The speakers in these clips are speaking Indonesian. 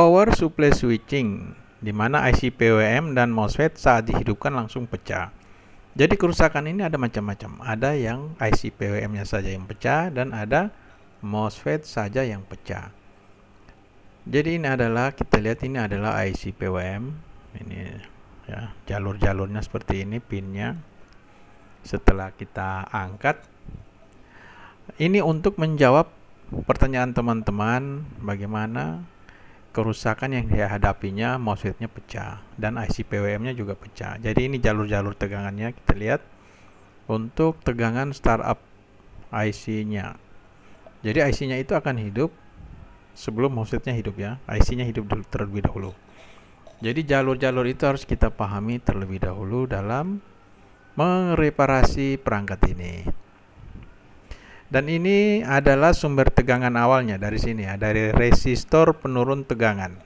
Power supply switching, di mana IC PWM dan MOSFET saat dihidupkan langsung pecah. Jadi kerusakan ini ada macam-macam. Ada yang IC PWM-nya saja yang pecah dan ada MOSFET saja yang pecah. Jadi ini adalah kita lihat ini adalah IC PWM. Ini ya, jalur-jalurnya seperti ini pinnya. Setelah kita angkat ini untuk menjawab pertanyaan teman-teman bagaimana kerusakan yang dihadapinya MOSFET-nya pecah dan IC PWM-nya juga pecah. Jadi ini jalur-jalur tegangannya kita lihat untuk tegangan startup IC-nya. Jadi IC-nya itu akan hidup sebelum MOSFET-nya hidup ya. IC-nya hidup terlebih dahulu. Jadi jalur-jalur itu harus kita pahami terlebih dahulu dalam mereparasi perangkat ini. Dan ini adalah sumber tegangan awalnya dari sini ya, dari resistor penurun tegangan.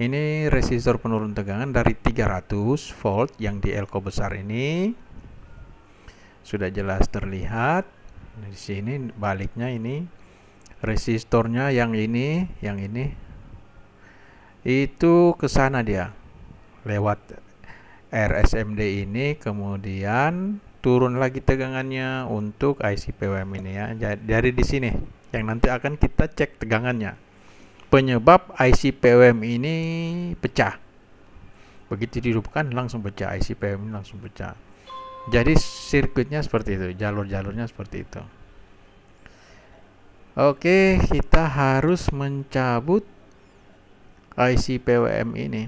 Ini resistor penurun tegangan dari 300 volt yang di elko besar ini. Sudah jelas terlihat di sini baliknya ini resistornya yang ini, yang ini itu ke sana dia lewat RSMD ini kemudian turun lagi tegangannya untuk IC PWM ini ya dari di sini yang nanti akan kita cek tegangannya penyebab IC PWM ini pecah begitu dihidupkan langsung pecah IC PWM ini langsung pecah jadi sirkuitnya seperti itu jalur-jalurnya seperti itu oke kita harus mencabut IC PWM ini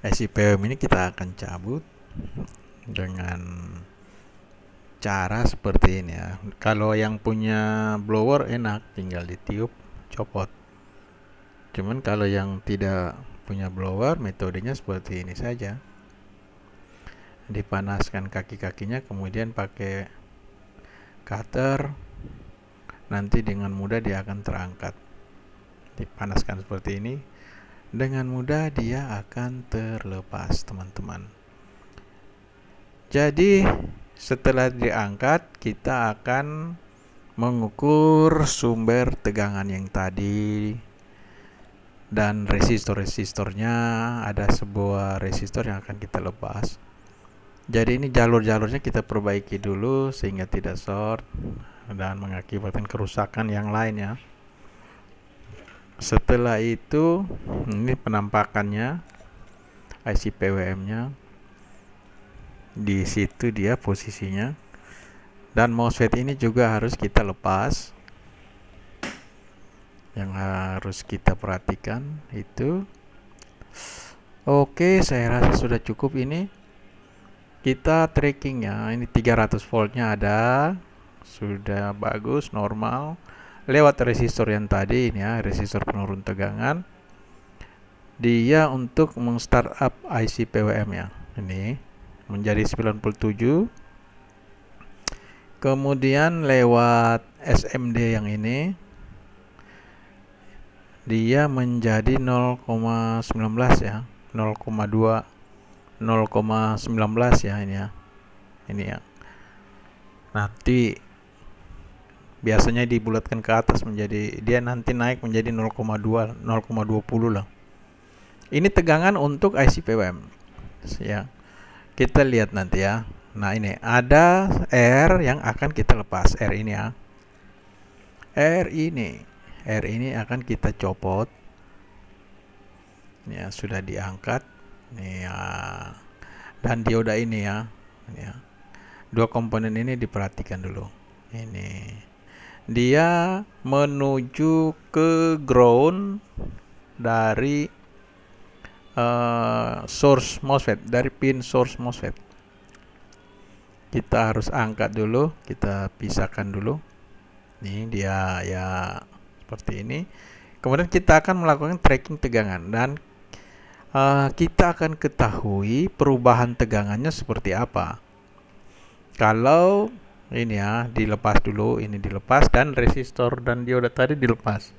IC PWM ini kita akan cabut dengan cara seperti ini ya kalau yang punya blower enak tinggal ditiup copot cuman kalau yang tidak punya blower metodenya seperti ini saja dipanaskan kaki-kakinya kemudian pakai cutter nanti dengan mudah dia akan terangkat dipanaskan seperti ini dengan mudah dia akan terlepas teman-teman jadi setelah diangkat kita akan mengukur sumber tegangan yang tadi dan resistor-resistornya ada sebuah resistor yang akan kita lepas. Jadi ini jalur-jalurnya kita perbaiki dulu sehingga tidak short dan mengakibatkan kerusakan yang lainnya. Setelah itu ini penampakannya IC PWM-nya di situ dia posisinya dan MOSFET ini juga harus kita lepas yang harus kita perhatikan itu oke saya rasa sudah cukup ini kita tracking ya ini 300 voltnya ada sudah bagus normal lewat resistor yang tadi ini ya resistor penurun tegangan dia untuk meng up IC PWM ya ini menjadi 97 kemudian lewat SMD yang ini dia menjadi 0,19 ya 0,2 0,19 ya ini ya ini ya nanti biasanya dibulatkan ke atas menjadi dia nanti naik menjadi 0,2 0,20 lah ini tegangan untuk IC PWM ya kita lihat nanti ya nah ini ada R yang akan kita lepas R ini ya R ini R ini akan kita copot ya sudah diangkat nih ya dan dioda ini ya ini ya dua komponen ini diperhatikan dulu ini dia menuju ke ground dari uh, source MOSFET dari pin source MOSFET kita harus angkat dulu kita pisahkan dulu ini dia ya seperti ini kemudian kita akan melakukan tracking tegangan dan uh, kita akan ketahui perubahan tegangannya seperti apa kalau ini ya dilepas dulu ini dilepas dan resistor dan dioda tadi dilepas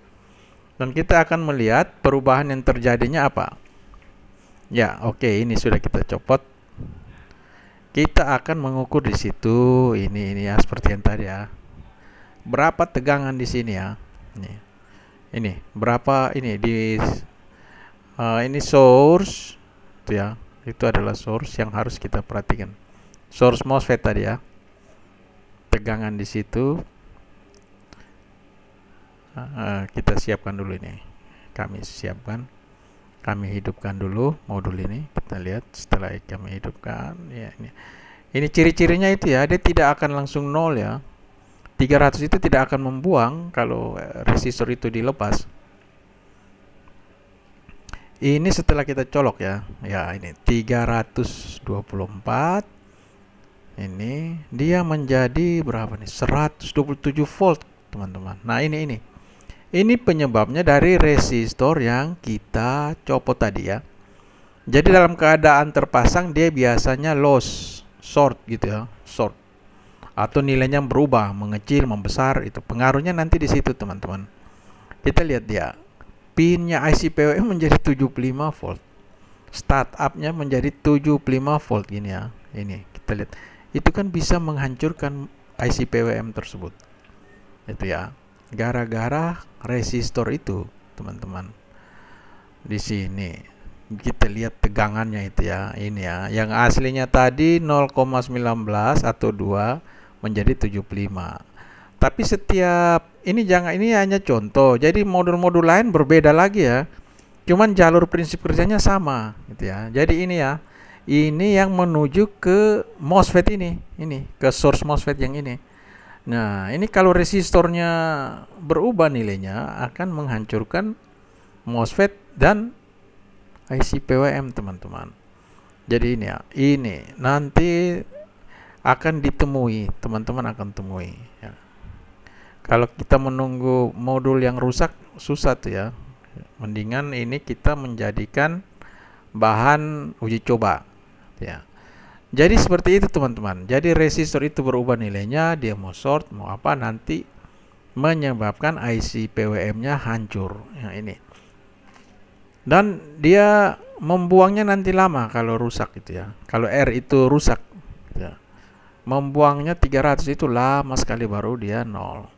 dan kita akan melihat perubahan yang terjadinya apa Ya, oke, okay, ini sudah kita copot. Kita akan mengukur di situ ini ini ya seperti yang tadi ya. Berapa tegangan di sini ya? Ini. Ini berapa ini di uh, ini source itu ya. Itu adalah source yang harus kita perhatikan. Source MOSFET tadi ya. Tegangan di situ. Uh, kita siapkan dulu ini. Kami siapkan kami hidupkan dulu modul ini kita lihat setelah kami hidupkan ya ini ini ciri-cirinya itu ya dia tidak akan langsung nol ya 300 itu tidak akan membuang kalau eh, resistor itu dilepas ini setelah kita colok ya ya ini 324 ini dia menjadi berapa nih 127 volt teman-teman nah ini ini ini penyebabnya dari resistor yang kita copot tadi ya. Jadi dalam keadaan terpasang dia biasanya loss, short gitu ya, short. Atau nilainya berubah, mengecil, membesar itu. Pengaruhnya nanti di situ teman-teman. Kita lihat dia. Pinnya IC PWM menjadi 75 volt. Startupnya menjadi 75 volt ini ya. Ini kita lihat. Itu kan bisa menghancurkan IC PWM tersebut. Itu ya gara-gara resistor itu teman-teman di sini kita lihat tegangannya itu ya ini ya yang aslinya tadi 0,19 atau 2 menjadi 75 tapi setiap ini jangan ini hanya contoh jadi modul-modul lain berbeda lagi ya cuman jalur prinsip kerjanya sama gitu ya jadi ini ya ini yang menuju ke MOSFET ini ini ke source MOSFET yang ini Nah, ini kalau resistornya berubah nilainya akan menghancurkan MOSFET dan IC PWM, teman-teman. Jadi ini ya, ini nanti akan ditemui, teman-teman akan temui ya. Kalau kita menunggu modul yang rusak susah tuh ya. Mendingan ini kita menjadikan bahan uji coba ya. Jadi seperti itu teman-teman. Jadi resistor itu berubah nilainya, dia mau short, mau apa nanti menyebabkan IC PWM-nya hancur. yang ini. Dan dia membuangnya nanti lama kalau rusak gitu ya. Kalau R itu rusak. Gitu ya. Membuangnya 300 itu lama sekali baru dia nol.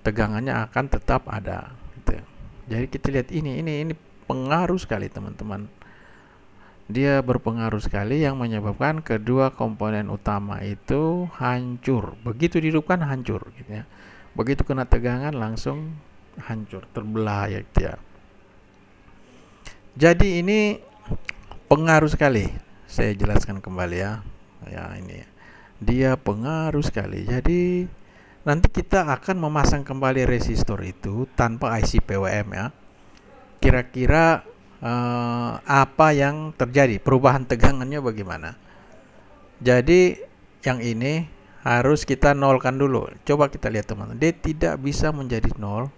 Tegangannya akan tetap ada gitu. Ya. Jadi kita lihat ini ini ini pengaruh sekali teman-teman dia berpengaruh sekali yang menyebabkan kedua komponen utama itu hancur. Begitu dihidupkan hancur gitu ya. Begitu kena tegangan langsung hancur, terbelah ya gitu ya. Jadi ini pengaruh sekali. Saya jelaskan kembali ya. Ya ini. Ya. Dia pengaruh sekali. Jadi nanti kita akan memasang kembali resistor itu tanpa IC PWM ya. Kira-kira Eh, apa yang terjadi, perubahan tegangannya bagaimana. Jadi yang ini harus kita nolkan dulu. Coba kita lihat teman-teman. Dia tidak bisa menjadi nol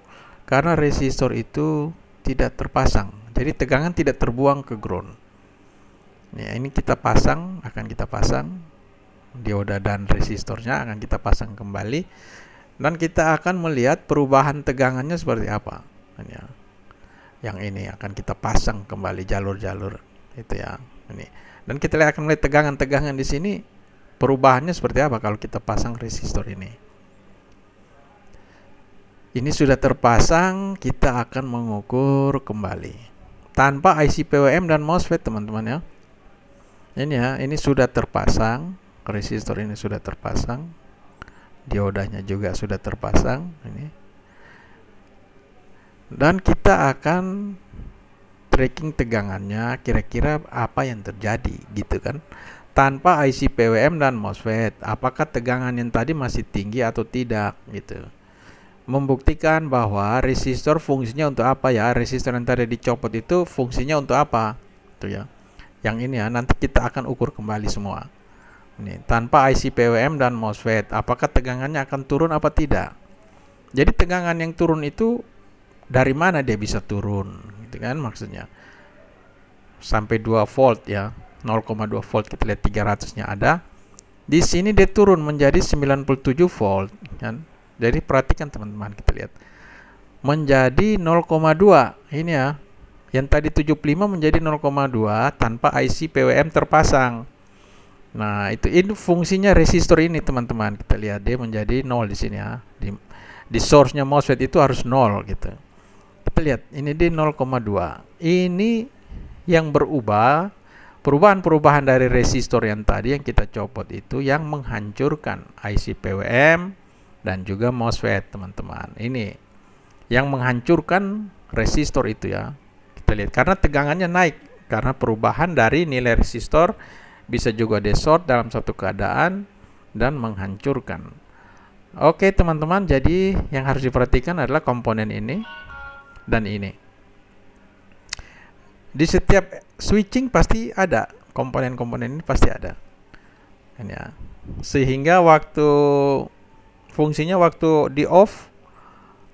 karena resistor itu tidak terpasang. Jadi tegangan tidak terbuang ke ground. Ya, ini kita pasang, akan kita pasang dioda dan resistornya akan kita pasang kembali dan kita akan melihat perubahan tegangannya seperti apa yang ini akan kita pasang kembali jalur-jalur itu ya ini dan kita lihat akan melihat tegangan-tegangan di sini perubahannya seperti apa kalau kita pasang resistor ini ini sudah terpasang kita akan mengukur kembali tanpa IC PWM dan MOSFET teman-teman ya ini ya ini sudah terpasang resistor ini sudah terpasang diodanya juga sudah terpasang ini dan kita akan tracking tegangannya kira-kira apa yang terjadi gitu kan tanpa IC PWM dan MOSFET apakah tegangan yang tadi masih tinggi atau tidak gitu membuktikan bahwa resistor fungsinya untuk apa ya resistor yang tadi dicopot itu fungsinya untuk apa itu ya yang ini ya nanti kita akan ukur kembali semua ini tanpa IC PWM dan MOSFET apakah tegangannya akan turun apa tidak jadi tegangan yang turun itu dari mana dia bisa turun gitu kan maksudnya sampai 2 volt ya 0,2 volt kita lihat 300 nya ada di sini dia turun menjadi 97 volt kan jadi perhatikan teman-teman kita lihat menjadi 0,2 ini ya yang tadi 75 menjadi 0,2 tanpa IC PWM terpasang nah itu ini fungsinya resistor ini teman-teman kita lihat dia menjadi nol di sini ya di, di source-nya MOSFET itu harus nol gitu lihat ini di 0,2 ini yang berubah perubahan-perubahan dari resistor yang tadi yang kita copot itu yang menghancurkan IC PWM dan juga MOSFET teman-teman ini yang menghancurkan resistor itu ya kita lihat karena tegangannya naik karena perubahan dari nilai resistor bisa juga desort dalam satu keadaan dan menghancurkan Oke teman-teman, jadi yang harus diperhatikan adalah komponen ini dan ini. Di setiap switching pasti ada komponen-komponen ini pasti ada. Ini ya. Sehingga waktu fungsinya waktu di off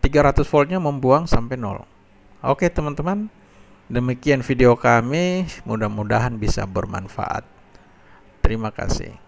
300 voltnya membuang sampai nol. Oke teman-teman, demikian video kami. Mudah-mudahan bisa bermanfaat. Terima kasih.